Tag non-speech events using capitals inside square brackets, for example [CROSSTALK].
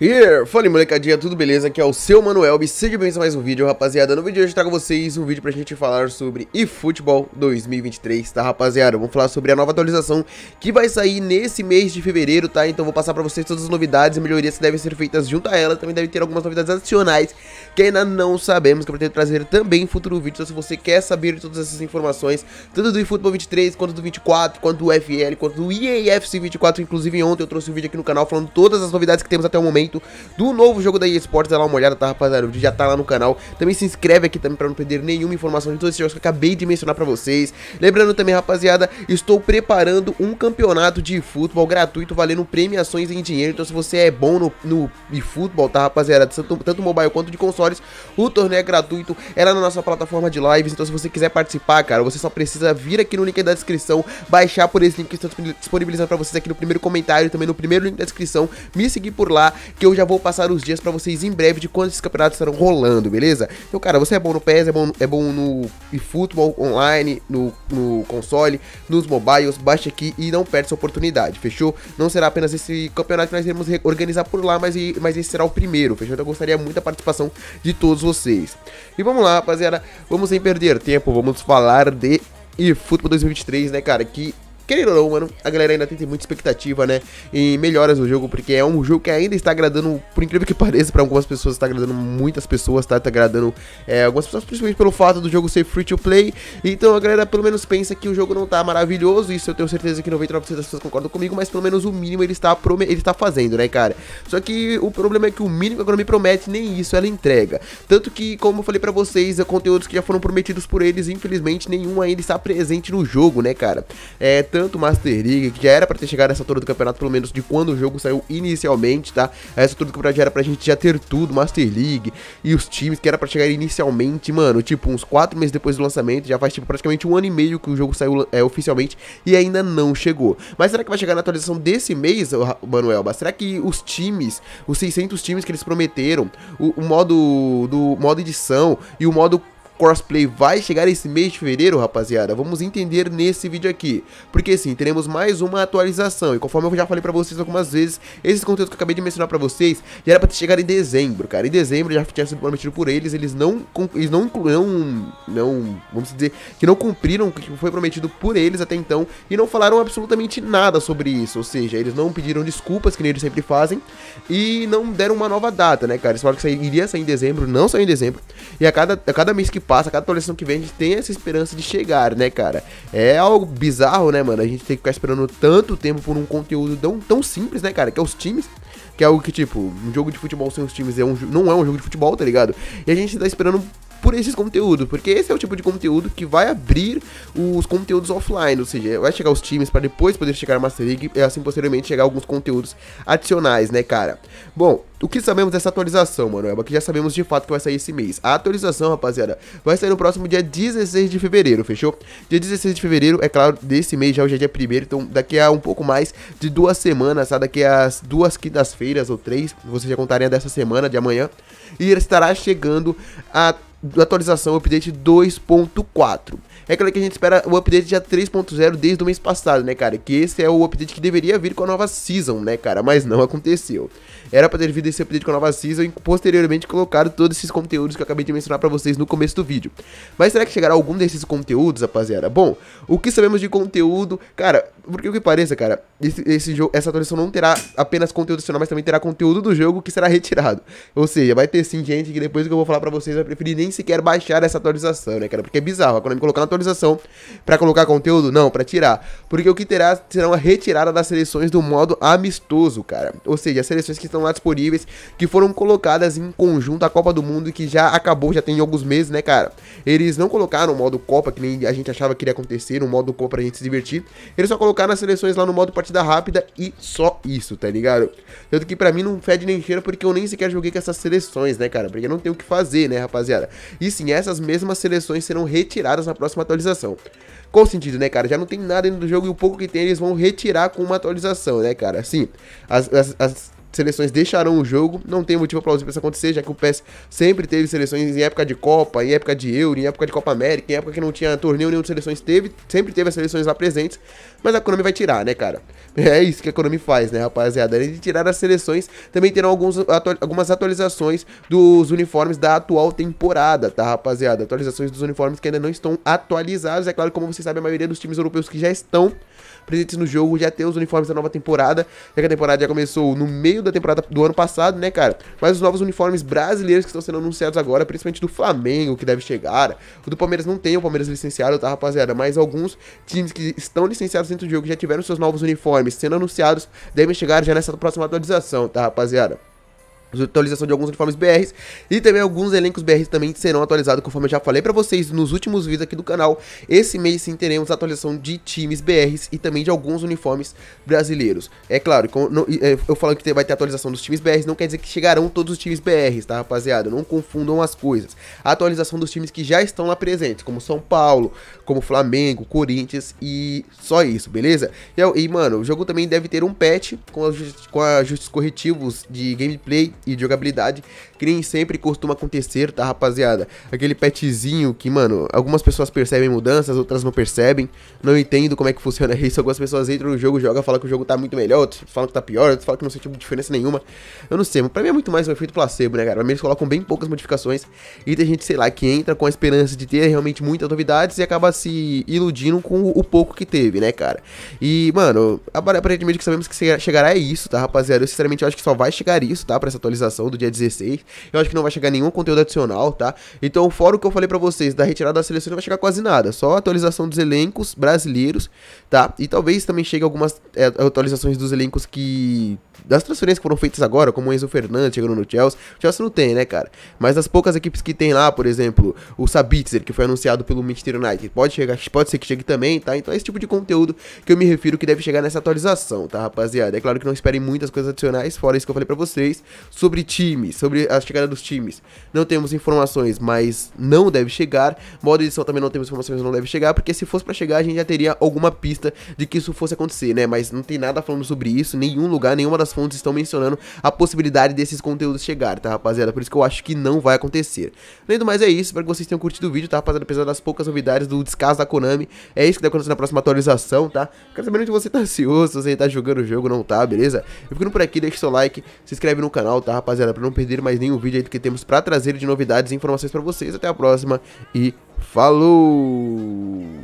Here! Fala molecadinha, tudo beleza? Aqui é o seu Manuel e seja bem-vindo a mais um vídeo, rapaziada. No vídeo de hoje eu trago vocês um vídeo pra gente falar sobre eFootball 2023, tá rapaziada? Vamos falar sobre a nova atualização que vai sair nesse mês de fevereiro, tá? Então vou passar pra vocês todas as novidades e melhorias que devem ser feitas junto a ela. Também deve ter algumas novidades adicionais que ainda não sabemos, que eu pretendo trazer também em futuro vídeo. Então se você quer saber de todas essas informações, tanto do eFootball 23, quanto do 24, quanto do FL, quanto do EAFC 24, inclusive ontem eu trouxe um vídeo aqui no canal falando todas as novidades que temos até o momento lançamento do novo jogo da eSports. Dá lá uma olhada, tá, rapaziada? O vídeo já tá lá no canal. Também se inscreve aqui também pra não perder nenhuma informação de todos esses jogos que eu acabei de mencionar pra vocês. Lembrando também, rapaziada, estou preparando um campeonato de futebol gratuito valendo premiações em dinheiro. Então se você é bom no, no futebol, tá, rapaziada? Tanto, tanto mobile quanto de consoles, o torneio é gratuito. É lá na nossa plataforma de lives. Então se você quiser participar, cara, você só precisa vir aqui no link da descrição, baixar por esse link que estou disponibilizando pra vocês aqui no primeiro comentário, também no primeiro link da descrição, me seguir por lá que eu já vou passar os dias para vocês em breve de quando esses campeonatos estarão rolando, beleza? Então, cara, você é bom no PES, é bom, é bom no eFootball online, no, no console, nos mobiles, baixa aqui e não perde essa oportunidade, fechou? Não será apenas esse campeonato que nós iremos organizar por lá, mas, mas esse será o primeiro, fechou? Então, eu gostaria muito da participação de todos vocês. E vamos lá, rapaziada, vamos sem perder tempo, vamos falar de eFootball futebol 2023, né, cara? Que querido ou não, mano, a galera ainda tem, tem muita expectativa, né? E melhoras no jogo, porque é um jogo que ainda está agradando, por incrível que [LAUGHS] pareça, para algumas pessoas, está agradando muitas pessoas, tá? Está agradando é, algumas pessoas, principalmente pelo fato do jogo ser free to play. Então a galera pelo menos pensa que o jogo não tá maravilhoso, isso eu tenho certeza que 99% das pessoas concordam comigo, mas pelo menos o mínimo ele está, ele está fazendo, né, cara? Só que o problema é que o mínimo que a Konami promete, nem isso ela entrega. Tanto que, como eu falei para vocês, é, conteúdos que já foram prometidos por eles, infelizmente nenhum ainda está presente no jogo, né, cara? É, tanto Master League, que já era para ter chegado nessa altura do campeonato, pelo menos de quando o jogo saiu inicialmente, tá? Essa altura do campeonato já era pra gente já ter tudo, Master League e os times que era para chegar inicialmente, mano, tipo uns 4 meses depois do lançamento, já faz tipo praticamente um ano e meio que o jogo saiu é, oficialmente e ainda não chegou. Mas será que vai chegar na atualização desse mês, Manuel? Mas será que os times, os 600 times que eles prometeram, o, o modo do modo edição e o modo crossplay vai chegar esse mês de fevereiro, rapaziada? Vamos entender nesse vídeo aqui. Porque sim, teremos mais uma atualização. E conforme eu já falei pra vocês algumas vezes, esses conteúdos que eu acabei de mencionar pra vocês já era pra ter chegado em dezembro, cara. Em dezembro já tinha sido prometido por eles, eles não. Eles não, não. Não. Vamos dizer que não cumpriram o que foi prometido por eles até então e não falaram absolutamente nada sobre isso. Ou seja, eles não pediram desculpas, que nem eles sempre fazem, e não deram uma nova data, né, cara? Eles falaram que iria sair em dezembro, não saiu em dezembro. E a cada, a cada mês que passa, passa, cada atualização que vem, a gente tem essa esperança de chegar, né, cara? É algo bizarro, né, mano? A gente tem que ficar esperando tanto tempo por um conteúdo tão, tão simples, né, cara? Que é os times. Que é algo que, tipo, um jogo de futebol sem os times é um, não é um jogo de futebol, tá ligado? E a gente tá esperando por esses conteúdos, porque esse é o tipo de conteúdo que vai abrir os conteúdos offline, ou seja, vai chegar os times para depois poder chegar a Master League e assim posteriormente chegar alguns conteúdos adicionais, né, cara? Bom, o que sabemos dessa atualização, mano, é Que já sabemos de fato que vai sair esse mês. A atualização, rapaziada, vai sair no próximo dia 16 de fevereiro, fechou? Dia 16 de fevereiro, é claro, desse mês já hoje é dia 1 então daqui a um pouco mais de duas semanas, tá? Daqui a duas quintas-feiras ou três, vocês já contarem dessa semana, de amanhã, e estará chegando a atualização, update 2.4. É aquela que a gente espera o update já 3.0 desde o mês passado, né, cara? Que esse é o update que deveria vir com a nova season, né, cara? Mas não aconteceu. Era pra ter vindo esse update com a nova season e posteriormente colocado todos esses conteúdos que eu acabei de mencionar pra vocês no começo do vídeo. Mas será que chegará algum desses conteúdos, rapaziada? Bom, o que sabemos de conteúdo, cara, porque o que pareça, cara, esse, esse jogo, essa atualização não terá apenas conteúdo adicional, mas também terá conteúdo do jogo que será retirado. Ou seja, vai ter sim gente que depois que eu vou falar pra vocês vai preferir nem sequer baixar essa atualização, né, cara? Porque é bizarro, quando me colocar na atualização para colocar conteúdo, não, para tirar. Porque o que terá será uma retirada das seleções do modo amistoso, cara. Ou seja, as seleções que estão lá disponíveis, que foram colocadas em conjunto à Copa do Mundo e que já acabou, já tem alguns meses, né, cara? Eles não colocaram o modo Copa, que nem a gente achava que iria acontecer, o modo Copa pra gente se divertir. Eles só colocaram as seleções lá no modo partida rápida e só isso, tá ligado? Tanto que para mim não fede nem cheiro porque eu nem sequer joguei com essas seleções, né, cara? Porque não tem o que fazer, né, rapaziada? E sim, essas mesmas seleções serão retiradas na próxima atualização. Qual sentido, né, cara? Já não tem nada dentro do jogo e o pouco que tem eles vão retirar com uma atualização, né, cara? sim as, as, as seleções deixarão o jogo. Não tem motivo plausível para isso acontecer, já que o PES sempre teve seleções em época de Copa, em época de Euro, em época de Copa América, em época que não tinha torneio nenhum de seleções teve, sempre teve as seleções lá presentes, mas a Konami vai tirar, né, cara? [LAUGHS] É isso que a Konami faz, né, rapaziada? Além de tirar as seleções, também terão alguns, atu algumas atualizações dos uniformes da atual temporada, tá, rapaziada? Atualizações dos uniformes que ainda não estão atualizados. É claro, como vocês sabem, a maioria dos times europeus que já estão presentes no jogo, já tem os uniformes da nova temporada, já que a temporada já começou no meio da temporada do ano passado, né, cara? Mas os novos uniformes brasileiros que estão sendo anunciados agora, principalmente do Flamengo, que deve chegar, o do Palmeiras não tem, o Palmeiras licenciado, tá, rapaziada? Mas alguns times que estão licenciados dentro do jogo já tiveram seus novos uniformes sendo anunciados, devem chegar já nessa próxima atualização, tá, rapaziada? atualização de alguns uniformes BRs e também alguns elencos BRs também serão atualizados, conforme eu já falei para vocês nos últimos vídeos aqui do canal. Esse mês sim teremos atualização de times BRs e também de alguns uniformes brasileiros. É claro, é, eu falo que vai ter atualização dos times BRs, não quer dizer que chegarão todos os times BRs, tá rapaziada? Não confundam as coisas. A atualização dos times que já estão lá presentes, como São Paulo, como Flamengo, Corinthians e só isso, beleza? E, mano, o jogo também deve ter um patch com, com ajustes corretivos de gameplay e jogabilidade, que nem sempre costuma acontecer, tá, rapaziada? Aquele petzinho que, mano, algumas pessoas percebem mudanças, outras não percebem. Não entendo como é que funciona [LAUGHS] isso. Algumas pessoas entram no jogo, jogam, falam que o jogo tá muito melhor, outras falam que tá pior, outras falam que não sente diferença nenhuma. Eu não sei, mas pra mim é muito mais um efeito placebo, né, cara? Pra mim eles colocam bem poucas modificações e tem gente, sei lá, que entra com a esperança de ter realmente muitas novidades e acaba se iludindo com o pouco que teve, né, cara? E, mano, aparentemente que sabemos que chegará é isso, tá, rapaziada? Eu sinceramente acho que só vai chegar isso, tá, pra essa atualização do dia 16. Eu acho que não vai chegar nenhum conteúdo adicional, tá? Então, fora o que eu falei para vocês, da retirada da seleção não vai chegar quase nada, só a atualização dos elencos brasileiros, tá? E talvez também chegue algumas é, atualizações dos elencos que das transferências que foram feitas agora, como o Enzo Fernandes chegando no Chelsea, o Chelsea não tem, né, cara? Mas das poucas equipes que tem lá, por exemplo, o Sabitzer, que foi anunciado pelo Manchester United, pode chegar, pode ser que chegue também, tá? Então é esse tipo de conteúdo que eu me refiro que deve chegar nessa atualização, tá, rapaziada? É claro que não esperem muitas coisas adicionais, fora isso que eu falei para vocês, sobre times, sobre a chegada dos times. Não temos informações, mas não deve chegar. Modo edição também não temos informações, não deve chegar, porque se fosse para chegar, a gente já teria alguma pista de que isso fosse acontecer, né? Mas não tem nada falando sobre isso, nenhum lugar, nenhuma das das fontes estão mencionando a possibilidade desses conteúdos chegar, tá, rapaziada? Por isso que eu acho que não vai acontecer. Além do mais, é isso. Espero que vocês tenham curtido o vídeo, tá, rapaziada? Apesar das poucas novidades do descaso da Konami, é isso que deve acontecer na próxima atualização, tá? Quero saber onde você tá ansioso, se você tá jogando o jogo, não tá, beleza? Eu ficando por aqui, deixa o seu like, se inscreve no canal, tá, rapaziada? Pra não perder mais nenhum vídeo aí que temos pra trazer de novidades e informações pra vocês. Até a próxima e falou!